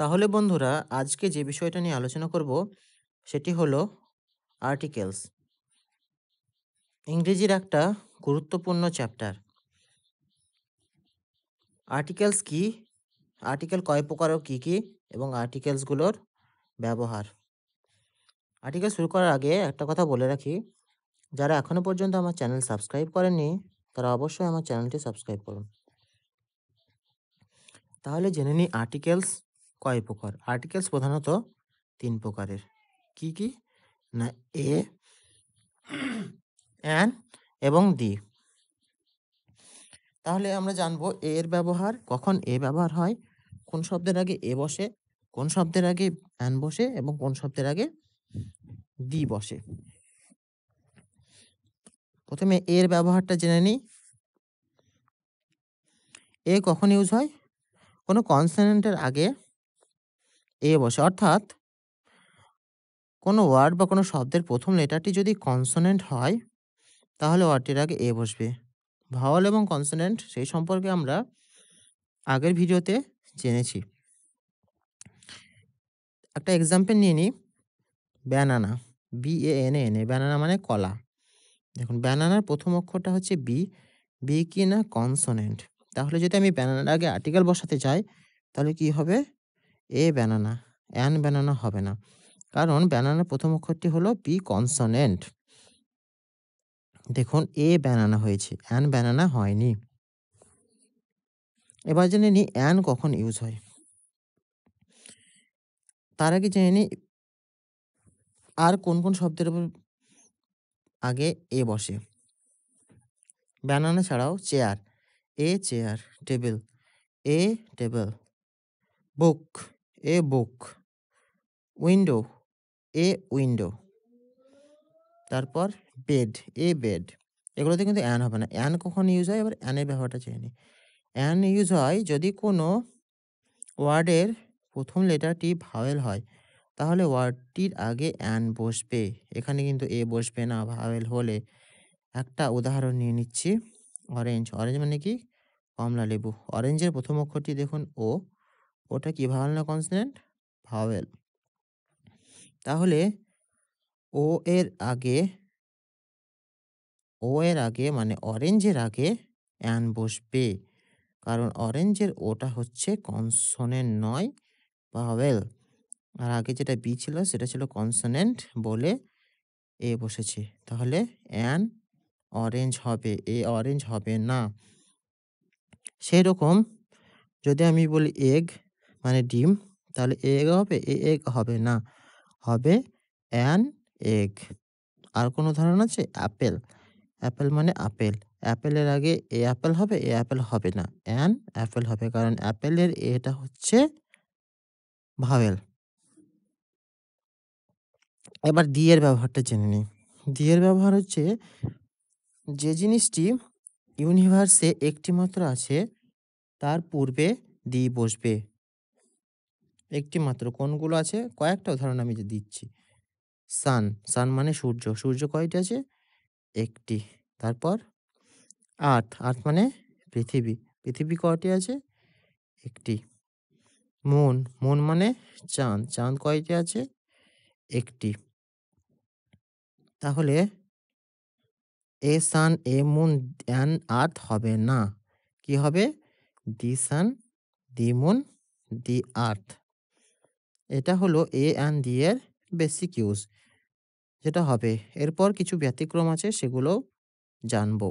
তাহলে বন্ধুরা আজকে যে বিষয়টা নিয়ে আলোচনা করব সেটি হলো আর্টিকেলস ইংরেজির একটা গুরুত্বপূর্ণ চ্যাপ্টার আর্টিকেলস কি আর্টিকেল কয় প্রকার কী কী এবং আর্টিকেলসগুলোর ব্যবহার আর্টিকেল শুরু করার আগে একটা কথা বলে রাখি যারা এখনও পর্যন্ত আমার চ্যানেল সাবস্ক্রাইব করেননি তারা অবশ্যই আমার চ্যানেলটি সাবস্ক্রাইব করুন তাহলে জেনে নিই আর্টিকেলস কয় প্রকার আর্টিকেলস প্রধানত তিন প্রকারের কি কি না এ অ্যান এবং দি তাহলে আমরা জানবো এর ব্যবহার কখন এ ব্যবহার হয় কোন শব্দের আগে এ বসে কোন শব্দের আগে অ্যান বসে এবং কোন শব্দের আগে দি বসে প্রথমে এর ব্যবহারটা জেনে নিই এ কখন ইউজ হয় কোনো কনসনেন্টের আগে এ বসে অর্থাৎ কোনো ওয়ার্ড বা কোনো শব্দের প্রথম লেটারটি যদি কনসোনেন্ট হয় তাহলে ওয়ার্ডটির আগে এ বসবে ভাওয়াল এবং কনসোনেন্ট সেই সম্পর্কে আমরা আগের ভিডিওতে জেনেছি একটা এক্সাম্পল নিয়ে নিই banana B A N N A banana মানে কলা দেখুন ব্যানানার প্রথম অক্ষরটা হচ্ছে বি বি কি না কনসোনেন্ট তাহলে যদি আমি ব্যানানার আগে আর্টিকেল বসাতে চাই তাহলে কি হবে এ ব্যানানা অ্যান ব্যানানা হবে না কারণ ব্যানানার প্রথম অক্ষরটি হলো বি কনসোনেন্ট দেখুন এ ব্যানানা হয়েছে অ্যান ব্যানানা হয়নি এবার জেনে নিই অ্যান কখন ইউজ হয় তার আগে জেনে নিই আর কোন কোন শব্দের উপর আগে এ বসে ব্যানানা ছাড়াও chair a chair table a table book a book window a window তারপর বেড এ বেড এগুলোতে কিন্তু অ্যান হবে না অ্যান কখন ইউজ হয় এবার অ্যানের ব্যবহারটা চেয়ে নিই অ্যান ইউজ হয় যদি কোনো ওয়ার্ডের প্রথম লেটারটি ভাওয়েল হয় তাহলে ওয়ার্ডটির আগে অ্যান বসবে এখানে কিন্তু এ বসবে না ভাওয়েল হলে একটা উদাহরণ নিয়ে নিচ্ছি অরেঞ্জ অরেঞ্জ মানে কি কমলা লেবু অরেঞ্জের প্রথম অক্ষরটি দেখুন ও ওটা কি ভাওয়াল না কনসনেন্ট ভাওয়েল তাহলে ও এর আগে ও এর আগে মানে অরেঞ্জের আগে অ্যান বসবে কারণ অরেঞ্জের ওটা হচ্ছে কনসোনেন্ট নয় ভাওয়েল আর আগে যেটা বি ছিল সেটা ছিল কনসনেন্ট বলে এ বসেছে তাহলে অ্যান অরেঞ্জ হবে এ অরেঞ্জ হবে না সেই রকম যদি আমি বলি এগ মানে ডিম তাহলে এগ হবে এ এগ হবে না হবে অ্যান এগ আর কোনো উদাহরণ আছে অ্যাপেল অ্যাপেল মানে আপেল অ্যাপেলের আগে এ অ্যাপেল হবে এ অ্যাপেল হবে না অ্যান অ্যাপেল হবে কারণ অ্যাপেলের এটা হচ্ছে ভাওয়েল এবার দিয়ের ব্যবহারটা জেনে নিই দিয়ের ব্যবহার হচ্ছে যে জিনিসটি ইউনিভার্সে একটি মাত্র আছে তার পূর্বে দি বসবে একটি মাত্র কোনগুলো আছে কয়েকটা উদাহরণ আমি যে দিচ্ছি সান সান মানে সূর্য সূর্য কয়টি আছে একটি তারপর আর্থ আর্থ মানে পৃথিবী পৃথিবী কয়টি আছে একটি মন মন মানে চাঁদ চাঁদ কয়টি আছে একটি তাহলে এ সান এ মুন অ্যান আর্থ হবে না কি হবে দি সান দি মুন দি আর্থ এটা হলো এ অ্যান্ড দি এর বেসিক ইউজ যেটা হবে এরপর কিছু ব্যতিক্রম আছে সেগুলো জানবো